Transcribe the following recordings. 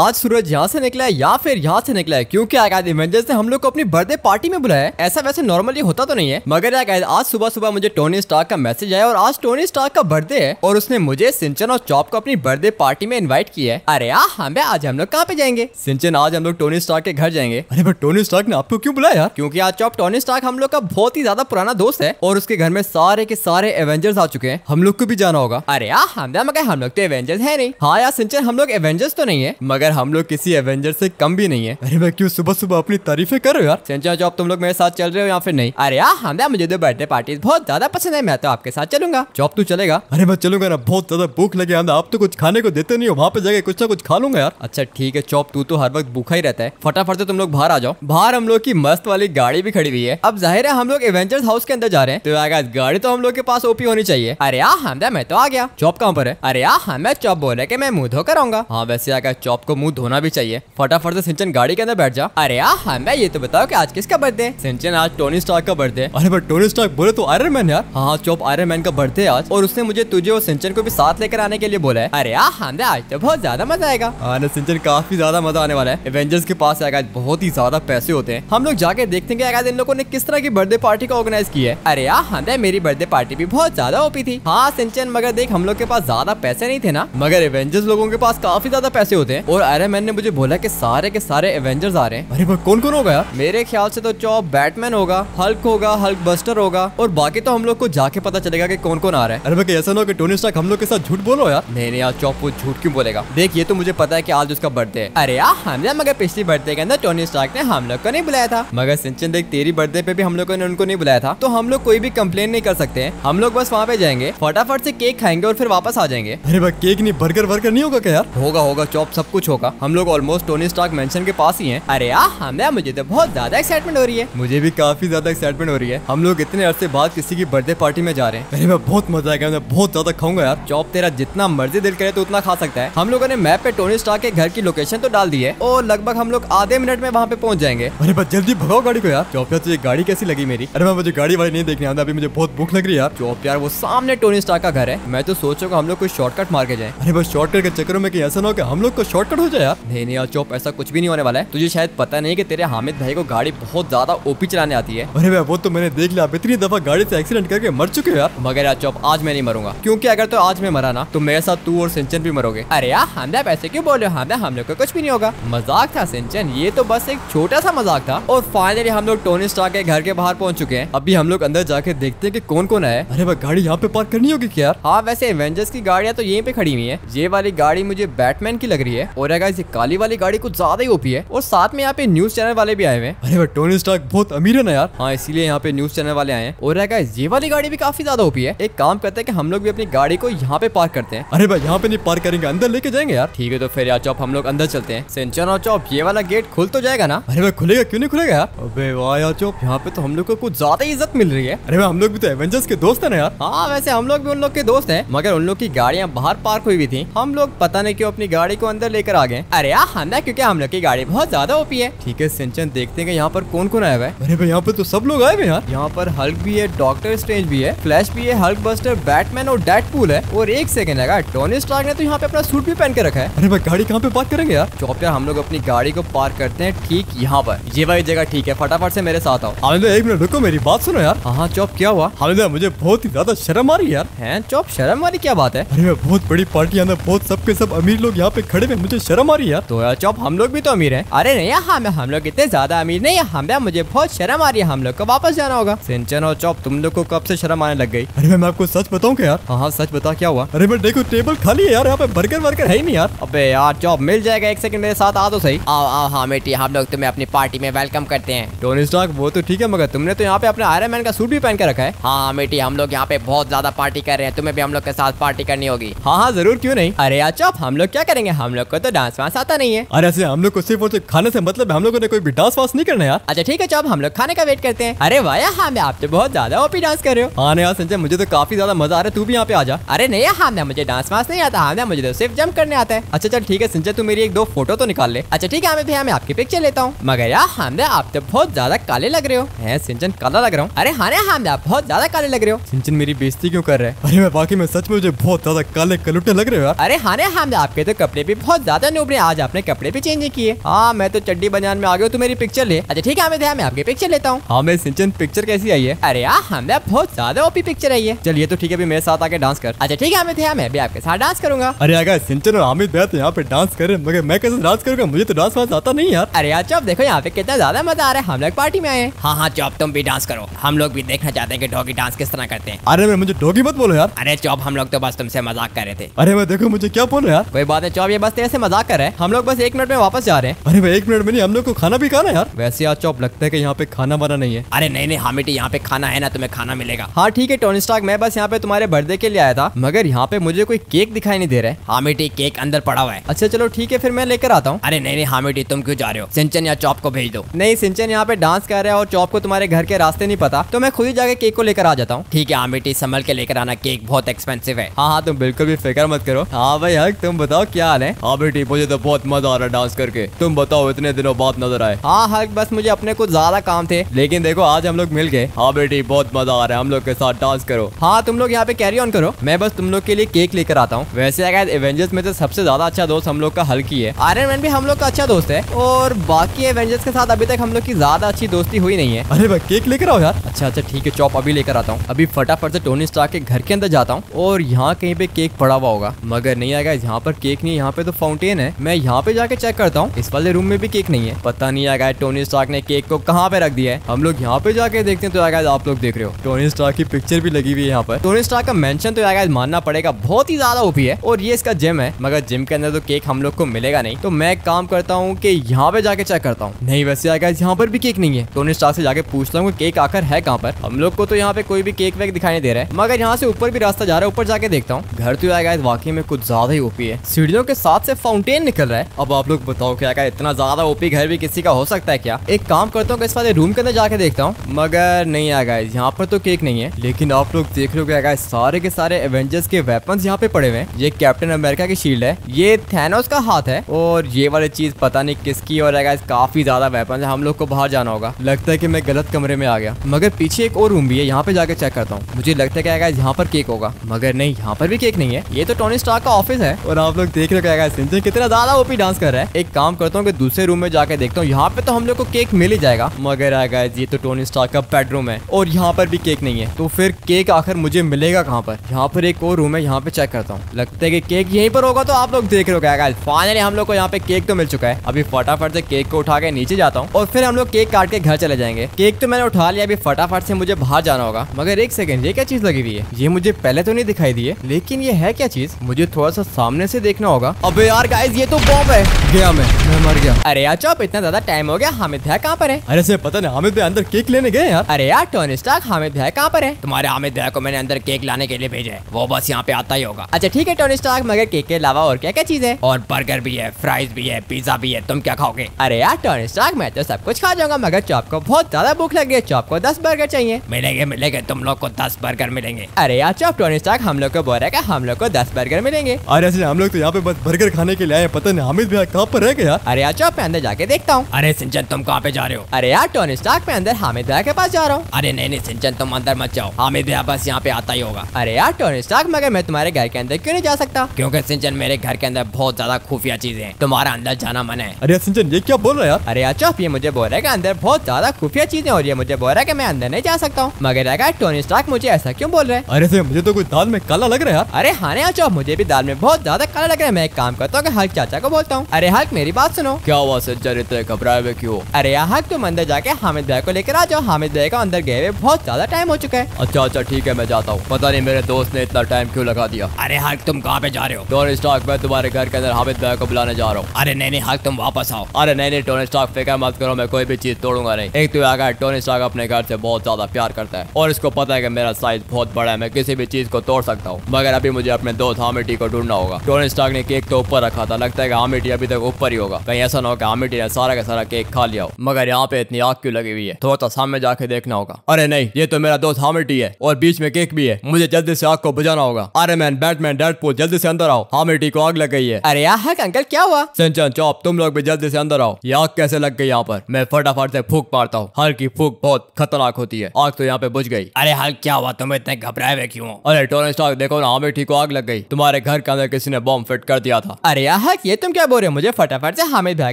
आज सूरज यहाँ से निकला है या फिर यहाँ से निकला है क्योंकि अकायद इवेंजर्स ने हम लोग को अपनी बर्थडे पार्टी में बुलाया है ऐसा वैसे नॉर्मली होता तो नहीं है मगर अकायद आज सुबह सुबह मुझे टोनी स्टार्क का मैसेज आया और आज टोनी स्टार्क का बर्थडे है और उसने मुझे सिंचन और चॉप को अपनी बर्थडे पार्टी में इन्वाइट किया है अरे हाँ यार हमें आज हम लोग कहाँ पे जाएंगे सिंचन आज हम लोग टोनी स्टार्क के घर जाएंगे अरे बट टोनी स्टार्क ने आपको क्यों बुलाया क्यूँकी आज चॉप टोनी स्टार्क हम लोग का बहुत ही ज्यादा पुराना दोस्त है और उसके घर में सारे के सारे एवेंजर्स आ चुके हैं हम लोग को भी जाना होगा अरे हाँ यार हम मगर हम लोग तो एवेंजर्स है नहीं हाँ यार सिंचन हम लोग एवेंजर्स तो नहीं है मगर मगर हम लोग किसी एवेंजर से कम भी नहीं है अरे मैं क्यों सुबह सुबह अपनी तारीफे कर रहे हो यार जो तुम लोग मेरे साथ चल रहे हो या फिर नहीं अरे यार हमें मुझे तो बर्थडे पार्टी बहुत ज्यादा पसंद है मैं तो आपके साथ चलूंगा जॉब तू चलेगा अरे मैं चलूंगा ना बहुत ज्यादा भूख लगे तो आप तो कुछ खाने को देते नहीं हो वहाँ पे जाके कुछ ना कुछ खा लूंगा यार अच्छा ठीक है चौप तू तो हर वक्त भूखा ही रहता है फटाफट से तुम लोग बाहर आ जाओ बाहर हम लोग की मस्त वाली गाड़ी भी खड़ी हुई है अब जाहिर है हम लोग एवेंजर्स हाउस के अंदर जा रहे हैं तो आगे गाड़ी तो हम लोग के पास ओपी होनी चाहिए अरे यार हमदा मैं तो आ गया चौप कहाँ पर है अरे यार हमें चौप बोले की मैं मुंह धोकर आऊंगा हाँ वैसे अगर चौप को मुंह धोना भी चाहिए फटाफट से सिंचन गाड़ी के अंदर बैठ जा अरे हाँ मैं ये तो बताओ की आज किसका बर्थडे सिंचन आज टोनी स्टार का बर्थडे अरे बट टोनी स्टार बोले तो आयरन मैन यार हाँ, हाँ चौप आयरन मैन का बर्थडे आज और उसने मुझे तुझे और सिंचन को भी साथ लेकर आने के लिए बोला है अरे हाँ आज तो बहुत ज्यादा मजा आएगा अरे हाँ, सिंचन काफी ज्यादा मजा आने वाला है एवेंजर्स के पास आएगा बहुत ही ज्यादा पैसे होते हैं हम लोग जाके देखते हैं आगे इन लोगों ने किस तरह की बर्थडे पार्टी का ऑर्गेनाइज की है अरे यार हमें मेरी बर्थडे पार्टी भी बहुत ज्यादा ओपी थी हाँ सिंचन मगर देख हम लोग के पास ज्यादा पैसे नहीं थे ना मगर एवेंजर्स लोगों के पास काफी ज्यादा पैसे होते हैं और आयरन मैन ने मुझे बोला कि सारे के सारे एवेंजर्स आ रहे हैं अरे भाई कौन कौन होगा यार मेरे ख्याल से तो चौब बैटमैन होगा हल्क होगा हल्क बस्टर होगा और बाकी तो हम लोग को जाके पता चलेगा कि कौन कौन आ रहा है अरे भाई ऐसा ना हो कि टोनी स्टार्क हम लोग के साथ झूठ बोलो यार नहीं नहीं यार चौब वो झूठ क्यों बोलेगा देख ये तो मुझे पता है की आज उसका बर्थडे है अरे यार हमने मगर पिछली बर्थडे के अंदर टोनी स्टार्क ने हम लोग को नहीं बुलाया था मगर सिंचन देख तेरी बर्थडे पे भी हम लोगों ने उनको नहीं बुलाया था तो हम लोग कोई भी कम्प्लेन नहीं कर सकते हैं हम लोग बस वहाँ पे जाएंगे फटाफट से केक खाएंगे और फिर वापस आ जाएंगे अरे भाई केक नहीं बर्गर वर्गर नहीं होगा क्या यार होगा होगा चौप सब कुछ होगा हम लोग ऑलमोस्ट टोनी स्टार्क मेंशन के पास ही हैं अरे यार हमें मुझे तो बहुत ज्यादा एक्साइटमेंट हो रही है मुझे भी काफी ज्यादा एक्साइटमेंट हो रही है हम लोग इतने अरसे बाद किसी की बर्थडे पार्टी में जा रहे हैं अरे मैं बहुत मजा आएगा मैं बहुत ज्यादा खाऊंगा यार चौप तेरा जितना मर्जी दिल करे तो उतना खा सकता है हम लोगों ने मैप पे टोनी स्टॉक के घर की लोकेशन तो डाल दी है और लगभग हम लोग आधे मिनट में वहाँ पे पहुँच जाएंगे अरे बस जल्दी भगाओ गाड़ी को यार चौप यार तुझे गाड़ी कैसी लगी मेरी अरे मैं मुझे गाड़ी वाली नहीं देखने आता अभी मुझे बहुत भूख लग रही है यार चौप यार वो सामने टोनी स्टार का घर है मैं तो सोचूंगा हम लोग कोई शॉर्टकट मार के जाए अरे बस शॉर्टकट के चक्करों में ऐसा ना हो हम लोग को शॉर्टकट हो जाए यार नहीं नहीं चुप ऐसा कुछ भी नहीं होने वाला है तुझे शायद पता नहीं कि तेरे हामिद भाई को गाड़ी बहुत ज्यादा ओपी चलाने आती है अरे भाई वो तो मैंने देख लिया इतनी दफा गाड़ी से एक्सीडेंट करके मर चुके हो यार मगर यार चुप आज मैं नहीं मरूंगा क्योंकि अगर तो आज मैं मरा ना तो मेरे साथ तू और सिंचन भी मरोगे अरे यार हमने ऐसे क्यों बोले हमने हम लोग को कुछ भी नहीं होगा मजाक था सिंचन ये तो बस एक छोटा सा मजाक था और फाइनली हम लोग टोनी स्टार के घर के बाहर पहुंच चुके हैं अभी हम लोग अंदर जाके देखते हैं कि कौन कौन है अरे भाई गाड़ी यहाँ पे पार्क करनी होगी क्या हाँ वैसे एवेंजर्स की गाड़ियाँ तो यहीं पे खड़ी हुई है ये वाली गाड़ी मुझे बैटमैन की लग रही है और रहा है ये काली वाली गाड़ी कुछ ज्यादा ही ओपी है और साथ में यहाँ पे न्यूज चैनल वाले भी आए हुए अरे भाई टोनी स्टॉक बहुत अमीर है ना यार हाँ इसलिए यहाँ पे न्यूज चैनल वाले आए हैं और रहेगा ये वाली गाड़ी भी काफी ज्यादा ओपी है एक काम करते हैं कि हम लोग भी अपनी गाड़ी को यहाँ पे पार्क करते हैं अरे भाई यहाँ पे नहीं पार्क करेंगे अंदर लेके जाएंगे यार ठीक है तो फिर यार चौप हम लोग अंदर चलते हैं सिंचन चौप ये वाला गेट खुल तो जाएगा ना अरे भाई खुलेगा क्यों नहीं खुलेगा यार अरे वाह यार चौप यहाँ पे तो हम लोग को कुछ ज्यादा इज्जत मिल रही है अरे भाई हम लोग भी तो एवेंजर्स के दोस्त है ना यार हाँ वैसे हम लोग भी उन लोग के दोस्त है मगर उन लोग की गाड़ियाँ बाहर पार्क हुई हुई थी हम लोग पता नहीं क्यों अपनी गाड़ी को अंदर लेकर आ गए अरे यार हाना क्योंकि हम लोग की गाड़ी बहुत ज्यादा ओपी है ठीक है सिंचन देखते हैं यहाँ पर कौन कौन आया हुआ है अरे भाई यहाँ पर तो सब लोग आए हुए यार यहाँ पर हल्क भी है डॉक्टर स्ट्रेंज भी है फ्लैश भी है हल्क बस्टर बैटमैन और डेडपूल है और एक सेकंड लगा टोनी स्टार्क ने तो यहाँ पे अपना सूट भी पहन के रखा है अरे भाई गाड़ी कहाँ पे पार्क करेंगे यार चौप हम लोग अपनी गाड़ी को पार्क करते हैं ठीक यहाँ पर ये वाली जगह ठीक है फटाफट से मेरे साथ आओ हमें एक मिनट रुको मेरी बात सुनो यार हाँ, हाँ चौप क्या हुआ हमें मुझे बहुत ही ज्यादा शर्म आ रही यार है चौप शर्म वाली क्या बात है अरे बहुत बड़ी पार्टी आना बहुत सबके सब अमीर लोग यहाँ पे खड़े हुए मुझे शर्म आ रही है तो यार चौप हम लोग भी तो अमीर है अरे नहीं यहाँ हम लोग इतने ज्यादा अमीर नहीं है हम मुझे बहुत शर्म आ रही है हम लोग को वापस जाना होगा सिंचन और चौप तुम लोग को कब से शर्म आने लग गई अरे मैं आपको सच बताऊँ यार हाँ, हाँ सच बता क्या हुआ अरे मैं देखो टेबल खाली है यार यहाँ पे बर्गर वर्गर है ही नहीं यार अबे यार चौप मिल जाएगा एक सेकंड मेरे साथ आ दो तो सही आओ आओ हाँ बेटी हम लोग तुम्हें अपनी पार्टी में वेलकम करते हैं टोनी स्टॉक वो तो ठीक है मगर तुमने तो यहाँ पे अपने आयरन मैन का सूट भी पहन कर रखा है हाँ हाँ बेटी हम लोग यहाँ पे बहुत ज्यादा पार्टी कर रहे हैं तुम्हें भी हम लोग के साथ पार्टी करनी होगी हाँ हाँ जरूर क्यों नहीं अरे यार चौप हम लोग क्या करेंगे हम लोग को तो डांस वांस आता नहीं है अरे ऐसे हम लोग को सिर्फ और सिर्फ खाने से मतलब हम लोगों ने कोई भी डांस वांस नहीं करना यार अच्छा ठीक है चौब हम लोग खाने का वेट करते हैं अरे वाया हाँ मैं आप तो बहुत ज्यादा ओपी डांस कर रहे हो हाँ यार संजय मुझे तो काफी ज्यादा मजा आ रहा है तू भी यहाँ पे आ जा अरे नहीं हाँ मैं मुझे डांस वांस नहीं आता हाँ मुझे तो सिर्फ जम करने आता है अच्छा चल ठीक है संजय तू मेरी एक दो फोटो तो निकाल ले अच्छा ठीक है भैया हाँ, हाँ, मैं आपकी पिक्चर लेता हूँ मगर यार हमने हाँ, आप तो बहुत ज्यादा काले लग रहे हो सिंचन काला लग रहा हूँ अरे हाँ हमने आप बहुत ज्यादा काले लग रहे हो सिंचन मेरी बेजती क्यों कर रहे हैं अरे मैं बाकी मैं सच में मुझे बहुत ज्यादा काले कलुटे लग रहे हो अरे हाँ हमने आपके तो कपड़े भी बहुत ज्यादा पता नहीं उपने आज आपने कपड़े भी चेंज किए हाँ मैं तो चड्डी बाजार में आ गया तो मेरी पिक्चर ले अच्छा ठीक है हमें मैं आपकी पिक्चर लेता हूँ हमें हाँ, सिंचन पिक्चर कैसी आई है अरे यार हमें हाँ, बहुत ज्यादा ओपी पिक्चर आई है चलिए तो ठीक है मेरे साथ आके डांस कर अच्छा ठीक है अमित मैं भी आपके साथ डांस करूंगा अरे अगर सिंचन और अमित भैया तो यहाँ पे डांस कर रहे मगर मैं कैसे डांस करूंगा मुझे तो डांस वांस आता नहीं यार अरे यार चौब देखो यहाँ पे कितना ज्यादा मजा आ रहा है हम लोग पार्टी में आए हाँ हाँ चौब तुम भी डांस करो हम लोग भी देखना चाहते हैं कि डॉगी डांस किस तरह करते हैं अरे मैं मुझे डॉगी मत बोलो यार अरे चौब हम लोग तो बस तुमसे मजाक कर रहे थे अरे मैं देखो मुझे क्या बोलो यार कोई बात है चौब ये बस ऐसे मजाक मजाक कर रहे हैं हम लोग बस एक मिनट में वापस जा रहे हैं अरे भाई एक मिनट में नहीं हम लोग को खाना भी खाना यार वैसे आज चौप तो लगता है कि यहाँ पे खाना बना नहीं है अरे नहीं नहीं हामिटी यहाँ पे खाना है ना तुम्हें खाना मिलेगा हाँ ठीक है टोनी स्टॉक मैं बस यहाँ पे तुम्हारे बर्थडे के लिए आया था मगर यहाँ पे मुझे कोई केक दिखाई नहीं दे रहा है हामिटी केक अंदर पड़ा हुआ है अच्छा चलो ठीक है फिर मैं लेकर आता हूँ अरे नहीं नहीं हामिटी तुम क्यों जा रहे हो सिंचन या चौप को भेज दो नहीं सिंचन यहाँ पे डांस कर रहे हैं और चौप को तुम्हारे घर के रास्ते नहीं पता तो मैं खुद ही जाकर केक को लेकर आ जाता हूँ ठीक है हामिटी संभल के लेकर आना केक बहुत एक्सपेंसिव है हाँ हाँ तुम बिल्कुल भी फिक्र मत करो हाँ भाई हक तुम बताओ क्या हाल है हाँ मुझे तो बहुत मजा आ रहा है डांस करके तुम बताओ इतने दिनों बाद नजर आए हाँ हल्क हाँ, बस मुझे अपने कुछ ज्यादा काम थे लेकिन देखो आज हम लोग मिल गए हाँ बेटी बहुत मजा आ रहा है हम लोग के साथ डांस करो हाँ तुम लोग यहाँ पे कैरी ऑन करो मैं बस तुम लोग के लिए केक लेकर आता हूँ वैसे अगर एवेंजर्स में तो सबसे ज्यादा अच्छा दोस्त हम लोग का हल्क ही है आयरन मैन भी हम लोग का अच्छा दोस्त है और बाकी एवेंजर्स के साथ अभी तक हम लोग की ज्यादा अच्छी दोस्ती हुई नहीं है अरे भाई केक लेकर आओ यार अच्छा अच्छा ठीक है चॉप अभी लेकर आता हूँ अभी फटाफट से टोनी स्टार के घर के अंदर जाता हूँ और यहाँ कहीं पे केक पड़ा हुआ होगा मगर नहीं आएगा यहाँ पर केक नहीं यहाँ पे तो फाउंटेन चेन है मैं यहाँ पे जाके चेक करता हूँ इस वाले रूम में भी केक नहीं है पता नहीं आ गया टोनी स्टॉक ने केक को कहाँ पे रख दिया है हम लोग यहाँ पे जाके देखते हैं तो आगे आप लोग देख रहे हो टोनी स्टॉक की पिक्चर भी लगी हुई है यहाँ पर टोनी स्टॉक का मेंशन तो आगे मानना पड़ेगा बहुत ही ज्यादा ओपी है और ये इसका जिम है मगर जिम के अंदर तो केक हम लोग को मिलेगा नहीं तो मैं काम करता हूँ की यहाँ पे जाके चेक करता हूँ नहीं वैसे आगे यहाँ पर भी केक नहीं है टोनी स्टॉक से जाके पूछता हूँ केक आकर है कहाँ पर हम लोग को तो यहाँ पे कोई भी केक वेक दिखाई नहीं दे रहा है मगर यहाँ से ऊपर भी रास्ता जा रहा है ऊपर जाके देखता हूँ घर तो आएगा वाकई में कुछ ज्यादा ही ओपी है सीढ़ियों के साथ से फाउंड फाउंटेन निकल रहा है अब आप लोग बताओ क्या क्या इतना ज्यादा ओपी घर भी किसी का हो सकता है क्या एक काम करता हूँ इस वाले रूम के अंदर जाके देखता हूँ मगर नहीं आ यहाँ पर तो केक नहीं है लेकिन आप लोग देख रहे हो क्या सारे के सारे एवेंजर्स के वेपन यहाँ पे पड़े हुए हैं ये कैप्टन अमेरिका की शील्ड है ये थैनोस का हाथ है और ये वाली चीज पता नहीं किसकी और है काफी ज्यादा वेपन है हम लोग को बाहर जाना होगा लगता है की मैं गलत कमरे में आ गया मगर पीछे एक और रूम भी है यहाँ पे जाके चेक करता हूँ मुझे लगता है क्या यहाँ पर केक होगा मगर नहीं यहाँ पर भी केक नहीं है ये तो टोनी स्टार का ऑफिस है और आप लोग देख रहे हो क्या कितना ज्यादा ओपी डांस कर रहा है एक काम करता हूँ दूसरे रूम में जाकर देखता हूँ यहाँ पे तो हम लोग को केक मिल ही जाएगा मगर आएगा ये तो टोनी स्टार का बेडरूम है और यहाँ पर भी केक नहीं है तो फिर केक आखिर मुझे मिलेगा कहाँ पर यहाँ पर एक और रूम है यहाँ पे चेक करता हूँ लगता है केक यहीं पर होगा तो आप लोग देख रहे हो फाइनली हम लोग को यहाँ पे केक तो मिल चुका है अभी फटाफट से केक को उठा के नीचे जाता हूँ और फिर हम लोग केक काट के घर चले जाएंगे केक तो मैंने उठा लिया अभी फटाफट से मुझे बाहर जाना होगा मगर एक सेकंड ये क्या चीज लगी हुई है ये मुझे पहले तो नहीं दिखाई दी है लेकिन ये है क्या चीज मुझे थोड़ा सा सामने से देखना होगा अब यार गाइस ये तो बॉम्ब है गया मैं मैं मर गया अरे यार चौप इतना ज्यादा टाइम हो गया हामिद भैया कहाँ पर है अरे से पता नहीं हामिद भैया अंदर केक लेने गए यार अरे यार टोनी स्टार्क हामिद भैया कहाँ पर है तुम्हारे हामिद भैया को मैंने अंदर केक लाने के लिए भेजा है वो बस यहाँ पे आता ही होगा अच्छा ठीक है टोनी स्टार्क मगर केक के अलावा और क्या क्या चीज है और बर्गर भी है फ्राइज भी है पिज्जा भी है तुम क्या खाओगे अरे यार टोनी स्टार्क मैं तो सब कुछ खा जाऊंगा मगर चौप को बहुत ज्यादा भूख लग गई है चौप को दस बर्गर चाहिए मिलेंगे मिलेंगे तुम लोग को दस बर्गर मिलेंगे अरे यार चौप टोनी स्टार्क हम लोग को बोल रहे हम लोग को दस बर्गर मिलेंगे अरे हम लोग तो यहाँ पे बस बर्गर खाने के ले आए पता नहीं हामिद भैया कहाँ पर रह गया अरे यार चौक में अंदर जाके देखता हूँ अरे सिंचन तुम कहाँ पे जा रहे हो अरे यार टोनी स्टार्क में अंदर हामिद भैया के पास जा रहा हूँ अरे नहीं नहीं सिंचन तुम अंदर मत जाओ हामिद भैया बस यहाँ पे आता ही होगा अरे यार टोनी स्टार्क मगर मैं तुम्हारे घर के अंदर क्यों नहीं जा सकता क्योंकि सिंचन मेरे घर के अंदर बहुत ज्यादा खुफिया चीजें हैं तुम्हारा अंदर जाना मन है अरे सिंचन ये क्या बोल रहे यार अरे यार चौप ये मुझे बोल रहे अंदर बहुत ज्यादा खुफिया चीजें और ये मुझे बोल रहा है की मैं अंदर नहीं जा सकता हूँ मगर अगर टोनी स्टार्क मुझे ऐसा क्यों बोल रहे हैं अरे मुझे तो कुछ दाल में काला लग रहा है अरे हाने यार चौप मुझे भी दाल में बहुत ज्यादा काला लग रहा है मैं एक काम करता हूँ हल्क चाचा को बोलता हूँ अरे हल्क मेरी बात सुनो क्या हुआ सज्जर घबराए हुए क्यों अरे यहाँ हल्क तुम अंदर जाके हामिद भाई को लेकर आ जाओ हामिद भाई का अंदर गए हुए बहुत ज्यादा टाइम हो चुका है अच्छा अच्छा ठीक है मैं जाता हूँ पता नहीं मेरे दोस्त ने इतना टाइम क्यों लगा दिया अरे हल्क तुम कहाँ पे जा रहे हो टोन स्टॉक में तुम्हारे घर के अंदर हामिद भाई को बुलाने जा रहा हूँ अरे नहीं नहीं हल्क तुम वापस आओ अरे नहीं नहीं टोन स्टॉक फेंका मत करो मैं कोई भी चीज तोड़ूंगा नहीं एक तो आगे टोन स्टॉक अपने घर से बहुत ज्यादा प्यार करता है और इसको पता है की मेरा साइज बहुत बड़ा है मैं किसी भी चीज को तोड़ सकता हूँ मगर अभी मुझे अपने दोस्त हामिटी को ढूंढना होगा टोन स्टॉक ने केक तो ऊपर रखा था लगता है कि हामिट अभी तक ऊपर ही होगा कहीं ऐसा ना हो कि हामिट सारा का सारा केक खा लिया हो मगर यहाँ पे इतनी आग क्यों लगी हुई है थोड़ा सा सामने जाके देखना होगा अरे नहीं ये तो मेरा दोस्त हामिट है और बीच में केक भी है मुझे जल्दी से आग को बुझाना होगा अरे मैन बैटमैन पोल जल्दी से अंदर आओ हामिटी को आग लग गई है अरे यहाँ अंकल क्या हुआ सिंचन चौप तुम लोग भी जल्दी से अंदर आओ ये आग कैसे लग गई यहाँ पर मैं फटाफट से फूक मारता हूँ हल्की फूक बहुत खतरनाक होती है आग तो यहाँ पे बुझ गई अरे हल क्या हुआ तुम इतने घबराए हुए क्यों अरे टोरेंट देखो ना हामिटी को आग लग गई तुम्हारे घर के अंदर किसी ने बॉम्ब फिट कर दिया था अरे हक ये तुम क्या बोल रहे हो मुझे फटाफट से हामिद भैया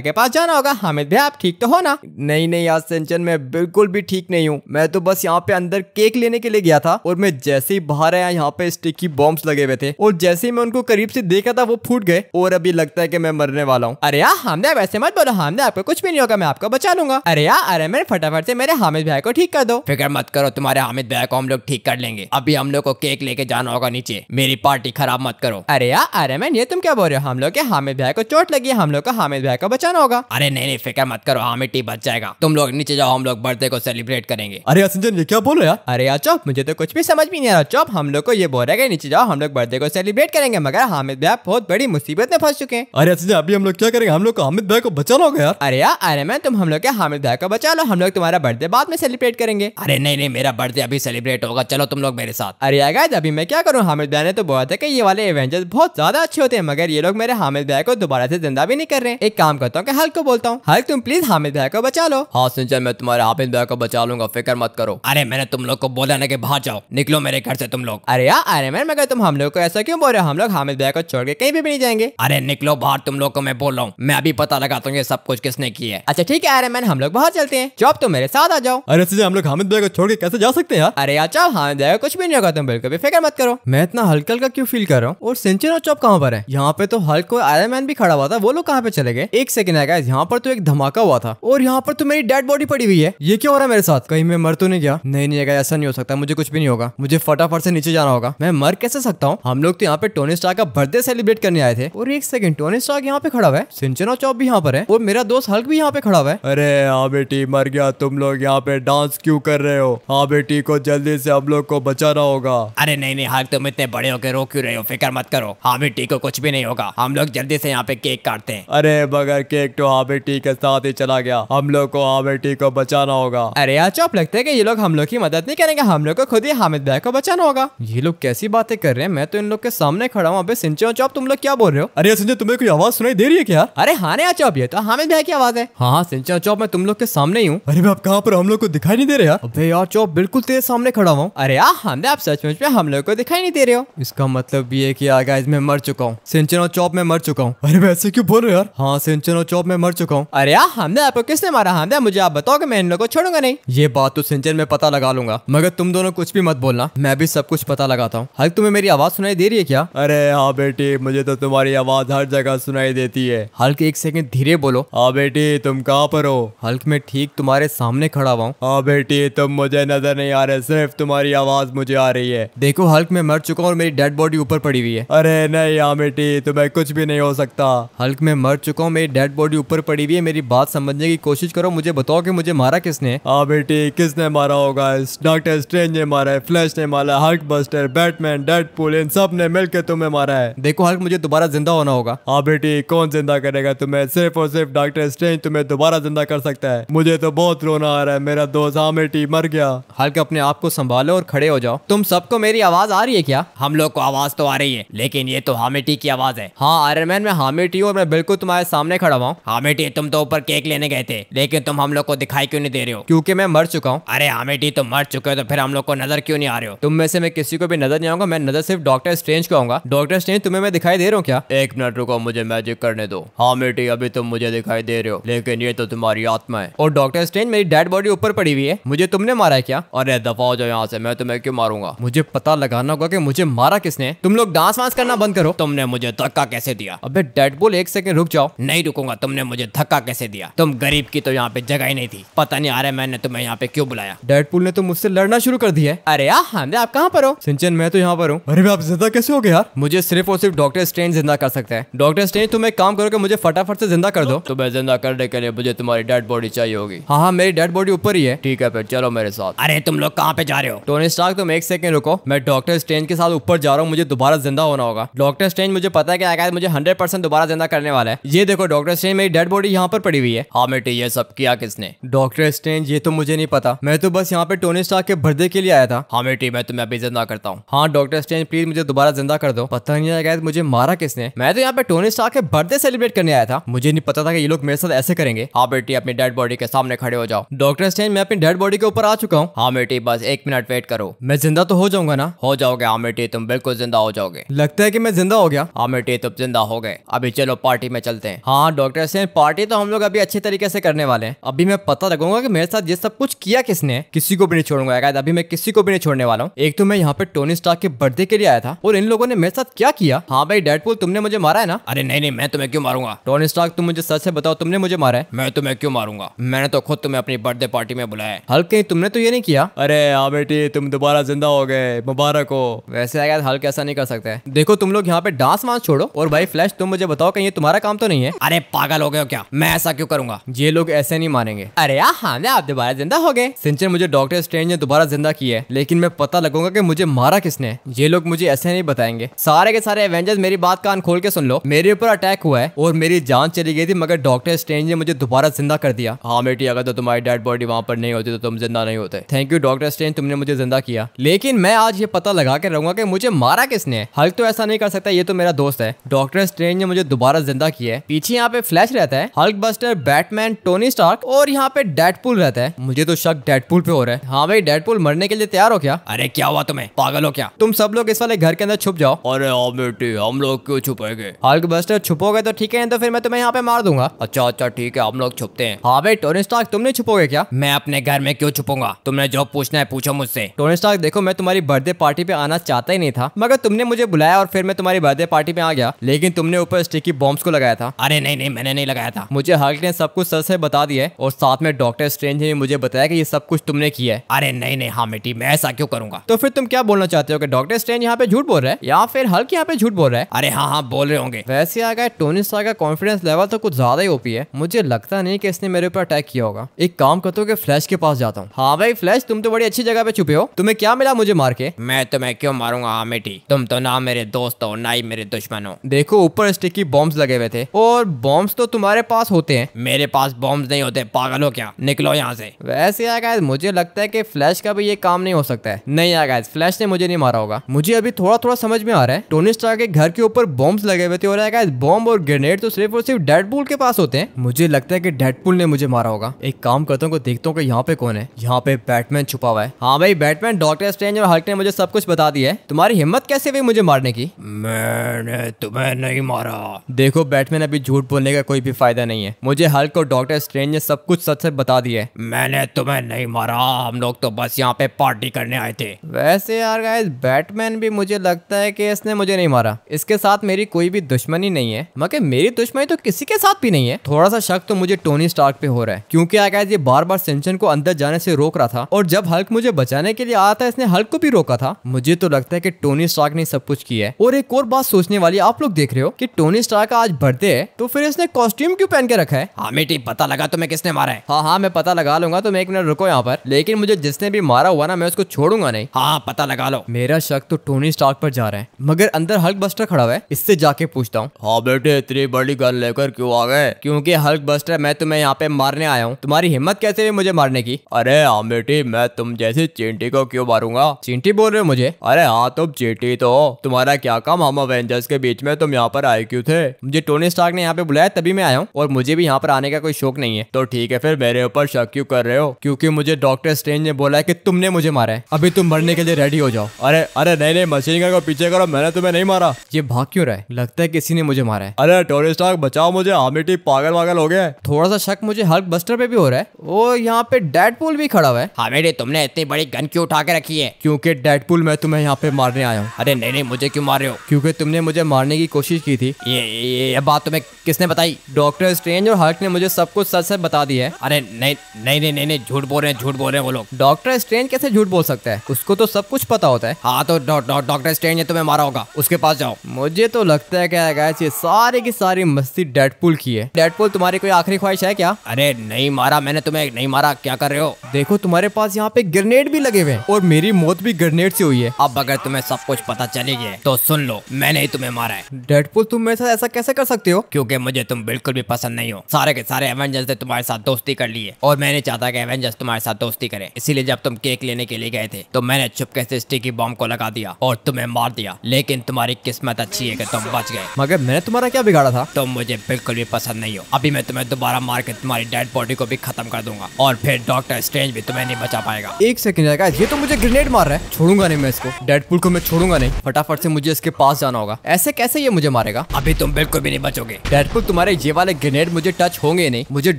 के पास जाना होगा हामिद भैया आप ठीक तो हो ना नहीं नहीं यार सिंचन मैं बिल्कुल भी ठीक नहीं हूँ मैं तो बस यहाँ पे अंदर केक लेने के लिए गया था और मैं जैसे ही बाहर आया यहाँ पे स्टिकी बॉम्ब लगे हुए थे और जैसे ही मैं उनको करीब से देखा था वो फूट गए और अभी लगता है की मैं मरने वाला हूँ अरे यार हमने वैसे मत बोलो हमने आपको कुछ भी नहीं होगा मैं आपको बचा लूंगा अरे यार अरे मेरे फटाफट से मेरे हामिद भैया को ठीक कर दो फिक्र मत करो तुम्हारे हामिद भैया को हम लोग ठीक कर लेंगे अभी हम लोग को केक लेके जाना होगा नीचे मेरी पार्टी खराब मत करो अरे यार अरे मैन ये तुम क्या बोल रहे हो हम लोग के हामिद भाई को चोट लगी है हम लोग को हामिद भाई को बचाना होगा अरे नहीं नहीं फिक्र मत करो हामिद टी बच जाएगा तुम लोग नीचे जाओ हम लोग बर्थडे को सेलिब्रेट करेंगे अरे असंजन ये क्या बोल रहे अरे यार चौप मुझे तो कुछ भी समझ भी नहीं आ रहा चौप हम लोग को ये बोल रहे हैं नीचे जाओ हम लोग बर्थडे को सेलिब्रेट करेंगे मगर हामिद भाई बहुत बड़ी मुसीबत में फंस चुके हैं अरे असंजन अभी हम लोग क्या करेंगे हम लोग को हामिद भाई को बचाना होगा यार अरे यार अरे मैं तुम हम लोग के हामिद भाई को बचा लो हम लोग तुम्हारा बर्थडे बाद में सेलिब्रेट करेंगे अरे नहीं नहीं मेरा बर्थडे अभी सेलिब्रेट होगा चलो तुम लोग मेरे साथ अरे यार अभी मैं क्या करूँ हामिद भाई ने तो बोला था कि ये वाले एवेंजर्स बहुत ज्यादा अच्छे होते हैं मगर ये लोग मेरे हामिद हामिद भाई को दोबारा से जिंदा भी नहीं कर रहे एक काम करता हूँ हल्क को बोलता हूँ हल्क तुम प्लीज हामिद भाई को बचा लो हाँ सिंचन मैं तुम्हारे हामिद भाई को बचा लूंगा फिक्र मत करो अरे मैंने तुम लोग को बोला ना कि बाहर जाओ निकलो मेरे घर से तुम लोग अरे यार अरे मैन मगर तुम हम लोग को ऐसा क्यों बोल रहे हो हम लोग हामिद भाई को छोड़ के कहीं भी नहीं जाएंगे अरे निकलो बाहर तुम लोग को मैं बोल रहा हूँ मैं अभी पता लगाता हूँ ये सब कुछ किसने किया अच्छा ठीक है अरे मैन हम लोग बाहर चलते हैं जॉब तुम मेरे साथ आ जाओ अरे सीधे हम लोग हामिद भाई को छोड़ के कैसे जा सकते हैं अरे यार चाहो हामिद भाई कुछ भी नहीं होगा तुम बिल्कुल भी फिक्र मत करो मैं इतना हल्का हल्का क्यों फील कर रहा हूँ और सिंचन और चौप कहाँ पर है यहाँ पे तो हल्क को आयरन मैन भी खड़ा हुआ था वो लोग कहाँ पे चले गए एक सेकंड आएगा यहाँ पर तो एक धमाका हुआ था और यहाँ पर तो मेरी डेड बॉडी पड़ी हुई है ये क्यों हो रहा है मेरे साथ कहीं मैं मर तो नहीं गया नहीं नहीं आएगा ऐसा नहीं हो सकता मुझे कुछ भी नहीं होगा मुझे फटाफट से नीचे जाना होगा मैं मर कैसे सकता हूँ हम लोग तो यहाँ पे टोनी स्टार का बर्थडे सेलिब्रेट करने आए थे और एक सेकंड टोनी स्टार यहाँ पे खड़ा हुआ है सिंचना चौप भी यहाँ पर है और मेरा दोस्त हल्क भी यहाँ पे खड़ा हुआ है अरे हाँ बेटी मर गया तुम लोग यहाँ पे डांस क्यूँ कर रहे हो हाँ बेटी को जल्दी से हम लोग को बचाना होगा अरे नहीं नहीं हल्क तुम इतने बड़े होकर रो क्यूँ रहे हो फिक्र मत करो हाँ बेटी को कुछ भी नहीं होगा हम लोग जल्दी से यहाँ पे केक काटते हैं अरे बगर केक तो टी के साथ ही चला गया हम लोग को हाबेटी को बचाना होगा अरे यार अच्छा, चौप लगता है की ये लोग हम लोग की मदद नहीं करेंगे हम लोग को खुद ही हामिद भाई को बचाना होगा ये लोग कैसी बातें कर रहे हैं मैं तो इन लोग के सामने खड़ा हूँ अभी सिंचो चौप तुम लोग क्या बोल रहे हो अरे संजय तुम्हें कोई आवाज सुनाई दे रही है क्या अरे हाँ यार अच्छा, चौप ये तो हामिद भाई की आवाज है हाँ, हाँ सिंचो चौप मैं तुम लोग के सामने ही हूँ अरे मैं आप कहाँ पर हम लोग को दिखाई नहीं दे रहे अबे यार चौप बिल्कुल तेरे सामने खड़ा हूँ अरे यार हमें आप सचमुच में हम लोग को दिखाई नहीं दे रहे हो इसका मतलब ये की इसमें मर चुका हूँ सिंचनो चौप में मर चुका हूँ अरे वैसे क्यों बोल रहे यार हाँ सिंचन और चौप में मर चुका हूँ अरे यार हमने आपको किसने मारा हमने हाँ, मुझे आप बताओगे मैं इन लोगों को छोड़ूंगा नहीं ये बात तो सिंचन में पता लगा लूंगा मगर तुम दोनों कुछ भी मत बोलना मैं भी सब कुछ पता लगाता हूँ हल्क तुम्हें मेरी आवाज सुनाई दे रही है क्या अरे हाँ बेटी मुझे तो तुम्हारी आवाज हर जगह सुनाई देती है हल्क एक सेकंड धीरे बोलो हाँ बेटी तुम कहाँ पर हो हल्क मैं ठीक तुम्हारे सामने खड़ा हुआ हाँ बेटी तुम मुझे नजर नहीं आ रहे सिर्फ तुम्हारी आवाज मुझे आ रही है देखो हल्क मैं मर चुका हूँ और मेरी डेड बॉडी ऊपर पड़ी हुई है अरे नहीं हाँ बेटी तुम्हें कुछ भी नहीं नहीं हो सकता हल्क में मर चुका हूँ मेरी डेड बॉडी ऊपर पड़ी हुई है मेरी बात समझने की कोशिश करो मुझे बताओ कि मुझे मारा किसने हाँ बेटी किसने मारा होगा डॉक्टर स्ट्रेंज ने मारा है फ्लैश ने मारा Hulkbuster Batman Deadpool इन सब ने मिलकर तुम्हें मारा है देखो हल्क मुझे दोबारा जिंदा होना होगा हाँ बेटी कौन जिंदा करेगा तुम्हें सिर्फ और सिर्फ डॉक्टर स्ट्रेंज तुम्हें दोबारा जिंदा कर सकता है मुझे तो बहुत रोना आ रहा है मेरा दोस्त हाँ बेटी मर गया हल्क अपने आप को संभालो और खड़े हो जाओ तुम सबको मेरी आवाज आ रही है क्या हम लोग को आवाज तो आ रही है लेकिन ये तो हामिटी की आवाज है हाँ आयरन चेयरमैन मैं हामिटी हूँ और मैं बिल्कुल तुम्हारे सामने खड़ा हुआ हामिटी तुम तो ऊपर केक लेने गए थे लेकिन तुम हम लोग को दिखाई क्यों नहीं दे रहे हो क्योंकि मैं मर चुका हूँ अरे हामिटी तुम मर चुके हो तो फिर हम लोग को नजर क्यों नहीं आ रहे हो तुम में से मैं किसी को भी नजर नहीं आऊंगा मैं नजर सिर्फ डॉक्टर स्ट्रेंज को आऊंगा डॉक्टर स्ट्रेंज तुम्हें मैं दिखाई दे रहा हूँ क्या एक मिनट रुको मुझे मैजिक करने दो हामिटी अभी तुम मुझे दिखाई दे रहे हो लेकिन ये तो तुम्हारी आत्मा है और डॉक्टर स्ट्रेंज मेरी डेड बॉडी ऊपर पड़ी हुई है मुझे तुमने मारा है क्या अरे दफा हो जाओ यहाँ से मैं तुम्हें क्यों मारूंगा मुझे पता लगाना होगा कि मुझे मारा किसने तुम लोग डांस वांस करना बंद करो तुमने मुझे धक्का कैसे दिया दिया अबे डेडबुल एक सेकंड रुक जाओ नहीं रुकूंगा तुमने मुझे धक्का कैसे दिया तुम गरीब की तो यहाँ पे जगह ही नहीं थी पता नहीं आ रहा मैंने तुम्हें यहाँ पे क्यों बुलाया डेडपुल ने तो मुझसे लड़ना शुरू कर दिया अरे यार हमने हाँ, आप कहाँ पर हो सिंचन मैं तो यहाँ पर हूँ अरे आप जिंदा कैसे हो गया मुझे सिर्फ और सिर्फ डॉक्टर स्ट्रेन जिंदा कर सकते हैं डॉक्टर स्ट्रेन तुम एक काम करो कि मुझे फटाफट से जिंदा कर दो तुम्हें जिंदा करने के लिए मुझे तुम्हारी डेड बॉडी चाहिए होगी हाँ हाँ मेरी डेड बॉडी ऊपर ही है ठीक है फिर चलो मेरे साथ अरे तुम लोग कहाँ पे जा रहे हो टोनी स्टार्क तुम एक सेकंड रुको मैं डॉक्टर स्ट्रेन के साथ ऊपर जा रहा हूँ मुझे दोबारा जिंदा होना होगा डॉक्टर स्ट्रेन मुझे पता है कि मुझे हंड्रेड परसेंट दोबारा जिंदा करने वाला है ये देखो डॉक्टर स्ट्रेंज मेरी डेड बॉडी यहाँ पर पड़ी हुई है हाँ बेटे ये सब किया किसने डॉक्टर स्ट्रेंज ये तो मुझे नहीं पता मैं तो बस यहाँ पे टोनी स्टार के बर्थडे के लिए आया था हाँ बेटी मैं तुम्हें अभी जिंदा करता हूँ हाँ डॉक्टर स्ट्रेंज प्लीज मुझे दोबारा जिंदा कर दो पता नहीं लगा मुझे मारा किसने मैं तो यहाँ पे टोनी स्टार के बर्थडे सेलिब्रेट करने आया था मुझे नहीं पता था कि ये लोग मेरे साथ ऐसे करेंगे हाँ बेटी अपनी डेड बॉडी के सामने खड़े हो जाओ डॉक्टर स्टेन मैं अपनी डेड बॉडी के ऊपर आ चुका हूँ हाँ बेटी बस एक मिनट वेट करो मैं जिंदा तो हो जाऊंगा ना हो जाओगे हाँ बेटी तुम बिल्कुल जिंदा हो जाओगे लगता है की मैं जिंदा हो गया हाँ बेटी तुम जिंदा हो हो गए अभी चलो पार्टी में चलते हैं हाँ डॉक्टर सेन पार्टी तो हम लोग अभी अच्छे तरीके से करने वाले हैं अभी मैं पता लगूंगा कि मेरे साथ ये सब कुछ किया किसने किसी को भी नहीं छोड़ूंगा गाइस अभी मैं किसी को भी नहीं छोड़ने वाला हूँ एक तो मैं यहाँ पे टोनी स्टार के बर्थडे के लिए आया था और इन लोगों ने मेरे साथ क्या किया हाँ भाई डेडपुल तुमने मुझे मारा है ना अरे नहीं नहीं मैं तुम्हें क्यों मारूंगा टोनी स्टार तुम मुझे सच से बताओ तुमने मुझे मारा है मैं तुम्हें क्यों मारूंगा मैंने तो खुद तुम्हें अपनी बर्थडे पार्टी में बुलाया हल्के तुमने तो ये नहीं किया अरे हाँ बेटी तुम दोबारा जिंदा हो गए मुबारक हो वैसे अगर हल्क ऐसा नहीं कर सकते देखो तुम लोग यहाँ पे डांस वांस छोड़ो और भाई फ्लैश तुम मुझे बताओ कहीं तुम्हारा काम तो नहीं है अरे पागल हो गए हो क्या मैं ऐसा क्यों करूंगा ये लोग ऐसे नहीं मानेंगे अरे यार हाँ आप दोबारा जिंदा हो गए सिंचन मुझे डॉक्टर स्ट्रेंज ने दोबारा जिंदा किया है लेकिन मैं पता लगूंगा की मुझे मारा किसने ये लोग मुझे ऐसे नहीं बताएंगे सारे के सारे एवेंजर्स मेरी बात कान खोल के सुन लो मेरे ऊपर अटैक हुआ है और मेरी जान चली गई थी मगर डॉक्टर स्ट्रेंज ने मुझे दोबारा जिंदा कर दिया हाँ बेटी अगर तो तुम्हारी डेड बॉडी वहाँ पर नहीं होती तो तुम जिंदा नहीं होते थैंक यू डॉक्टर स्ट्रेंज तुमने मुझे जिंदा किया लेकिन मैं आज ये पता लगा के रहूंगा की मुझे मारा किसने हल तो ऐसा नहीं कर सकता ये तो मेरा दोस्त है डॉक्टर डॉक्टर स्ट्रेंज ने मुझे दोबारा जिंदा किया है पीछे यहाँ पे फ्लैश रहता है Hulkbuster Batman Tony Stark और यहाँ पे डेडपुल रहता है मुझे तो शक डेडपुल पे हो रहा है हाँ भाई डेडपुल मरने के लिए तैयार हो क्या अरे क्या हुआ तुम्हें पागल हो क्या तुम सब लोग इस वाले घर के अंदर छुप जाओ अरे हाँ बेटी हम लोग क्यों छुपेगे हल्क बस्टर छुपोगे तो ठीक है तो फिर मैं तुम्हें यहाँ पे मार दूंगा अच्छा अच्छा ठीक है हम लोग छुपते हैं हाँ भाई टोनी स्टार्क तुम नहीं छुपोगे क्या मैं अपने घर में क्यों छुपूंगा तुमने जो पूछना है पूछो मुझसे टोनी स्टार्क देखो मैं तुम्हारी बर्थडे पार्टी पे आना चाहता ही नहीं था मगर तुमने मुझे बुलाया और फिर मैं तुम्हारी बर्थडे पार्टी पे आ गया लेकिन तुमने ऊपर स्टिकी बॉम्ब को लगाया था अरे नहीं नहीं मैंने नहीं लगाया था मुझे हल्क ने सब कुछ सर से बता दिया और साथ में डॉक्टर स्ट्रेंज ने मुझे बताया कि ये सब कुछ तुमने किया है अरे नहीं नहीं हाँ मेटी मैं ऐसा क्यों करूंगा तो फिर तुम क्या बोलना चाहते हो कि डॉक्टर स्ट्रेंज यहाँ पे झूठ बोल रहे हैं या फिर हल्क यहाँ पे झूठ बोल रहा है अरे हाँ हाँ बोल रहे होंगे वैसे अगर टोनी स्टार का कॉन्फिडेंस लेवल तो कुछ ज्यादा ही ओपी है मुझे लगता नहीं कि इसने मेरे ऊपर अटैक किया होगा एक काम करते हो कि फ्लैश के पास जाता हूँ हाँ भाई फ्लैश तुम तो बड़ी अच्छी जगह पे छुपे हो तुम्हें क्या मिला मुझे मार के मैं तुम्हें क्यों मारूंगा हाँ मेटी तुम तो ना मेरे दोस्त हो ना ही मेरे दुश्मन हो देखो ऊपर स्टिकी बॉम्ब्स लगे हुए थे और बॉम्ब्स तो तुम्हारे पास होते हैं मेरे पास बॉम्ब्स नहीं होते पागल हो क्या निकलो यहाँ से वैसे आकाश मुझे लगता है की फ्लैश का भी ये काम नहीं हो सकता है नहीं आकाश फ्लैश ने मुझे नहीं मारा होगा मुझे अभी थोड़ा थोड़ा समझ में आ रहा है टोनी स्टार के घर के ऊपर बॉम्ब्स लगे हुए थे और आकाश बॉम्ब और ग्रेनेड तो सिर्फ और सिर्फ डेड के पास होते हैं मुझे लगता है की डेड ने मुझे मारा होगा एक काम करता हूँ देखता हूँ कि यहाँ पे कौन है यहाँ पे बैटमैन छुपा हुआ है हाँ भाई बैटमैन डॉक्टर स्ट्रेंज और हल्क ने मुझे सब कुछ बता दिया है तुम्हारी हिम्मत कैसे हुई मुझे मारने की मैंने तुम्हें नहीं नहीं मारा देखो बैटमैन अभी झूठ बोलने का कोई भी फायदा नहीं है मुझे हल्क और डॉक्टर स्ट्रेंज ने सब कुछ सच सच बता दिया मैंने तुम्हें नहीं मारा हम लोग तो बस यहाँ पे पार्टी करने आए थे वैसे यार गाइस बैटमैन भी मुझे लगता है कि इसने मुझे नहीं मारा इसके साथ मेरी कोई भी दुश्मनी नहीं है मगर मेरी दुश्मनी तो किसी के साथ भी नहीं है थोड़ा सा शक तो मुझे टोनी स्टार्क पे हो रहा है क्योंकि यार गाइस ये बार बार सिंचन को अंदर जाने से रोक रहा था और जब हल्क मुझे बचाने के लिए आया था इसने हल्क को भी रोका था मुझे तो लगता है की टोनी स्टार्क ने सब कुछ किया है और एक और बात सोचने वाली आप लोग देख रहे हो हो कि टोनी स्टार का आज बर्थडे है तो फिर इसने कॉस्ट्यूम क्यों पहन के रखा है हाँ मेटी पता लगा तुम्हें किसने मारा है हाँ हाँ मैं पता लगा लूंगा तुम तो एक मिनट रुको यहाँ पर लेकिन मुझे जिसने भी मारा हुआ ना मैं उसको छोड़ूंगा नहीं हाँ, हाँ पता लगा लो मेरा शक तो टोनी स्टार पर जा रहा है मगर अंदर हल्क बस्टर खड़ा हुआ है इससे जाके पूछता हूँ हाँ बेटे इतनी बड़ी गन लेकर क्यों आ गए क्योंकि हल्क बस्टर मैं तुम्हें यहाँ पे मारने आया हूँ तुम्हारी हिम्मत कैसे है मुझे मारने की अरे हाँ बेटी मैं तुम जैसे चिंटी को क्यों मारूंगा चिंटी बोल रहे हो मुझे अरे हाँ तुम चिंटी तो तुम्हारा क्या काम हम अवेंजर्स के बीच में तुम यहाँ पर आए क्यों थे मुझे टोनी स्टार्क ने यहाँ पे बुलाया तभी मैं आया हूँ और मुझे भी यहाँ पर आने का कोई शौक नहीं है तो ठीक है फिर मेरे ऊपर शक क्यों कर रहे हो क्योंकि मुझे डॉक्टर स्ट्रेंज ने बोला है कि तुमने मुझे मारा है अभी तुम मरने के लिए रेडी हो जाओ अरे अरे नहीं नहीं मशीन का पीछे करो मैंने तुम्हें नहीं मारा ये भाग क्यों रहा है लगता है किसी ने मुझे मारा है अरे टोनी स्टार्क बचाओ मुझे हामिटी पागल वागल हो गया थोड़ा सा शक मुझे हल्क बस्टर पे भी हो रहा है वो यहाँ पे पुल भी खड़ा हुआ है हामिटी तुमने इतनी बड़ी गन क्यों उठा के रखी है क्योंकि पुल मैं तुम्हें यहाँ पे मारने आया हूँ अरे नहीं नहीं मुझे क्यों मार रहे हो क्योंकि तुमने मुझे मारने की कोशिश की थी ये ये, ये बात तुम्हें तो किसने बताई डॉक्टर स्ट्रेंज और हर्क ने मुझे सब कुछ सच सच बता दिया है अरे नहीं नहीं नहीं नहीं झूठ बोल रहे हैं झूठ बोल रहे हैं वो लोग डॉक्टर स्ट्रेंज कैसे झूठ बोल सकता है उसको तो सब कुछ पता होता है हाँ तो डॉक्टर स्ट्रेंज ने तुम्हें मारा होगा उसके पास जाओ मुझे तो लगता है क्या गैस ये सारी की सारी मस्ती डेडपुल की है डेडपुल तुम्हारी कोई आखिरी ख्वाहिश है क्या अरे नहीं मारा मैंने तुम्हें नहीं मारा क्या कर रहे हो देखो तुम्हारे पास यहाँ पे ग्रेनेड भी लगे हुए और मेरी मौत भी ग्रेनेड से हुई है अब अगर तुम्हें सब कुछ पता चले गए तो सुन लो मैंने ही तुम्हें मारा है डेडपुल तुम मेरे साथ ऐसा कैसे कर सकते हो क्योंकि मुझे तुम बिल्कुल भी पसंद नहीं हो सारे के सारे एवेंजर्स ने तुम्हारे साथ दोस्ती कर ली है और मैंने चाहता कि एवेंजर्स तुम्हारे साथ दोस्ती करे इसीलिए जब तुम केक लेने के लिए गए थे तो मैंने चुपके से स्टिकी बॉम्ब को लगा दिया और तुम्हें मार दिया लेकिन तुम्हारी किस्मत अच्छी है कि तुम बच गए मगर मैंने तुम्हारा क्या बिगाड़ा था तुम मुझे बिल्कुल भी पसंद नहीं हो अभी मैं तुम्हें दोबारा मार के तुम्हारी डेड बॉडी को भी खत्म कर दूंगा और फिर डॉक्टर स्ट्रेंज भी तुम्हें नहीं बचा पाएगा एक सेकंड जाएगा ये तो मुझे ग्रेनेड मार रहा है छोड़ूंगा नहीं मैं इसको डेडपुल को मैं छोड़ूंगा नहीं फटाफट से मुझे इसके पास जाना होगा ऐसे कैसे ये मुझे मारेगा अभी तुम बिल्कुल भी नहीं बचोगे डेडपुल तुम्हारे ये वाले ग्रेनेड मुझे टच होंगे नहीं मुझे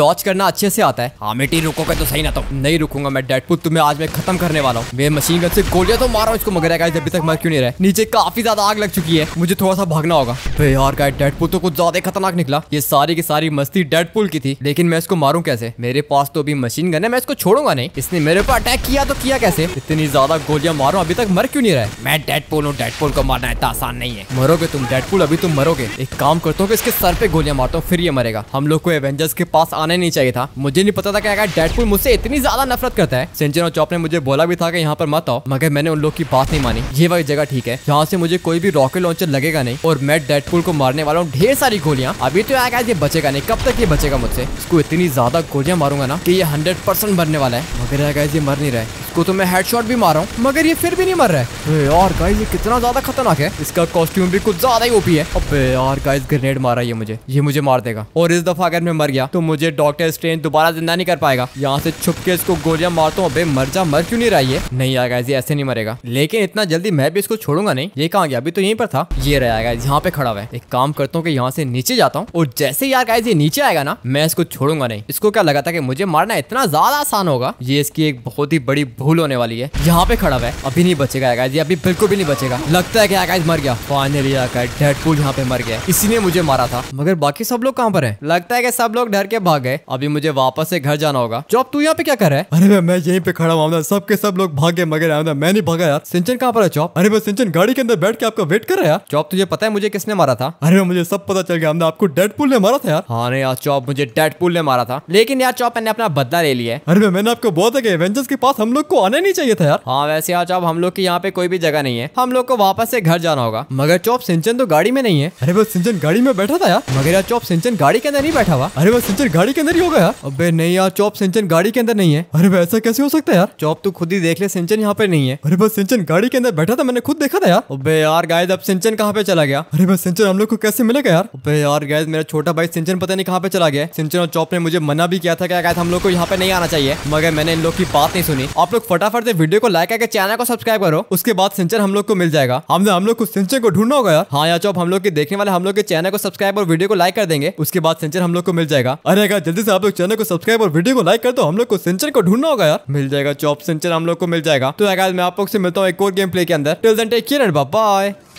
डॉच करना अच्छे से आता है हामिटी रुकोगे तो सही ना तुम तो। नहीं रुकूंगा मैं डेडपुल तुम्हें आज मैं खत्म करने वाला हूँ मैं मशीन गन से गोलियां तो मारा इसको मगर अभी तक मर क्यों नहीं रहा नीचे काफी ज्यादा आग लग चुकी है मुझे थोड़ा सा भागना होगा यार का डेडपुल तो कुछ ज्यादा खतरनाक निकला ये सारी की सारी मस्ती डेडपुल की थी लेकिन मैं इसको मारूं कैसे मेरे पास तो अभी मशीन गन है मैं इसको छोड़ूंगा नहीं इसने मेरे ऊपर अटैक किया तो किया कैसे इतनी ज्यादा गोलियां मारो अभी तक मर क्यों नहीं रहा है मैं डेडपुल हूँ डेडपुल को मारना इतना आसान नहीं है मरोगे तुम डेडपुल अभी तुम मरोगे एक काम करता हूँ इसके सर पे गोलियां मारता हूँ फिर ये मरेगा हम लोग को एवेंजर्स के पास आना नहीं चाहिए था मुझे नहीं पता था क्या डेडपुल मुझसे इतनी ज्यादा नफरत करता है सेंचर और चौप ने मुझे बोला भी था कि यहाँ पर मत आओ मगर मैंने उन लोग की बात नहीं मानी ये वही जगह ठीक है जहाँ से मुझे कोई भी रॉकेट लॉन्चर लगेगा नहीं और मैं डेडपुल को मारने वाला हूँ ढेर सारी गोलियां अभी तो आया ये बचेगा नहीं कब तक ये बचेगा मुझसे इसको इतनी ज्यादा गोलियां मारूंगा ना की ये हंड्रेड परसेंट मरने वाला है मगर आएगा ये मर नहीं रहा है इसको तो मैं हेडशॉट भी मारा हूँ मगर ये फिर भी नहीं मर रहा है यार गाइस ये कितना ज्यादा खतरनाक है इसका कॉस्ट्यूम भी कुछ ज्यादा ही ओपी है अबे यार गाइस ग्रेनेड मारा ये मुझे ये मुझे मार देगा और इस दफा अगर मैं मर गया तो मुझे डॉक्टर स्ट्रेन दोबारा जिंदा नहीं कर पाएगा यहाँ से छुप के इसको गोलियां मारता हूँ अबे मर जा मर क्यों नहीं रहा ये नहीं यार गाइस ये ऐसे नहीं मरेगा लेकिन इतना जल्दी मैं भी इसको छोड़ूंगा नहीं ये कहा गया अभी तो यही पर था ये रहेगा यहाँ पे खड़ा हुआ है एक काम करता हूँ की यहाँ से नीचे जाता हूँ और जैसे यार गाइस ये नीचे आएगा ना मैं इसको छोड़ूंगा नहीं इसको क्या लगा था की मुझे मारना इतना ज्यादा आसान होगा ये इसकी एक बहुत ही बड़ी भूल होने वाली है यहाँ पे खड़ा हुआ है अभी नहीं बचेगा अभी बिल्कुल भी नहीं बचेगा लगता है की आकाश मर गया पानी यहाँ पे मर गया इसी ने मुझे मारा था मगर बाकी सब लोग कहाँ पर है लगता है कि सब लोग डर के भाग गए अभी मुझे वापस से घर जाना होगा जो अब तू यहाँ पे क्या कर रहा है अरे भाई मैं यहीं पे खड़ा हुआ सबके सब लोग भाग गए मगर आमदा मैं नहीं भागा यार सिंचन कहाँ पर है चौप अरे भाई सिंचन गाड़ी के अंदर बैठ के आपका वेट कर रहा है यार चौप तुझे पता है मुझे किसने मारा था अरे भाई मुझे सब पता चल गया हमने आपको डेडपूल ने मारा था यार हाँ यार चौप मुझे डेडपूल ने मारा था लेकिन यार चौप मैंने अपना बदला ले लिया अरे भाई मैंने आपको बहुत है एवेंजर्स के पास हम लोग को आना नहीं चाहिए था यार हाँ वैसे यार चौप हम लोग की यहाँ पे कोई भी जगह नहीं है हम लोग को वापस से घर जाना होगा मगर चौप सिंचन तो गाड़ी में नहीं है अरे वो सिंचन गाड़ी में बैठा था यार मगर यार चौप सिंचन गाड़ी के अंदर नहीं बैठा हुआ अरे वो सिंचन गाड़ी के अंदर ही होगा यार अबे नहीं यार चौप सिंचन गाड़ी के अंदर नहीं है अरे ऐसा कैसे हो सकता है यार चौप तू खुद ही देख ले सिंचन यहाँ पे नहीं है अरे बस सिंचन गाड़ी के अंदर बैठा था मैंने खुद देखा था यार अबे यार गायद अब सिंचन कहाँ पे चला गया अरे बस सिंचन हम लोग को कैसे मिलेगा यार अबे यार गायद मेरा छोटा भाई सिंचन पता नहीं कहाँ पे चला गया सिंचन और चौप ने मुझे मना भी किया था क्या गायद हम लोग को यहाँ पे नहीं आना चाहिए मगर मैंने इन लोग की बात नहीं सुनी आप लोग फटाफट से वीडियो को लाइक करके चैनल को सब्सक्राइब करो उसके बाद सिंचन हम लोग को मिल जाएगा हमने हम लोग को सिंचन को ढूंढना होगा यार हाँ यार चौप हम लोग लोग के देखने वाले हम लोग के चैनल को सब्सक्राइब और वीडियो को लाइक कर देंगे उसके बाद सेंचर हम लोग को मिल जाएगा अरे यार जल्दी से आप लोग चैनल को सब्सक्राइब और वीडियो को लाइक कर दो हम लोग को सेंचर को ढूंढना होगा यार मिल जाएगा चॉप सेंचर हम लोग को मिल जाएगा तो यार मैं आप लोग से मिलता हूँ एक और गेम प्ले के अंदर till then take care and bye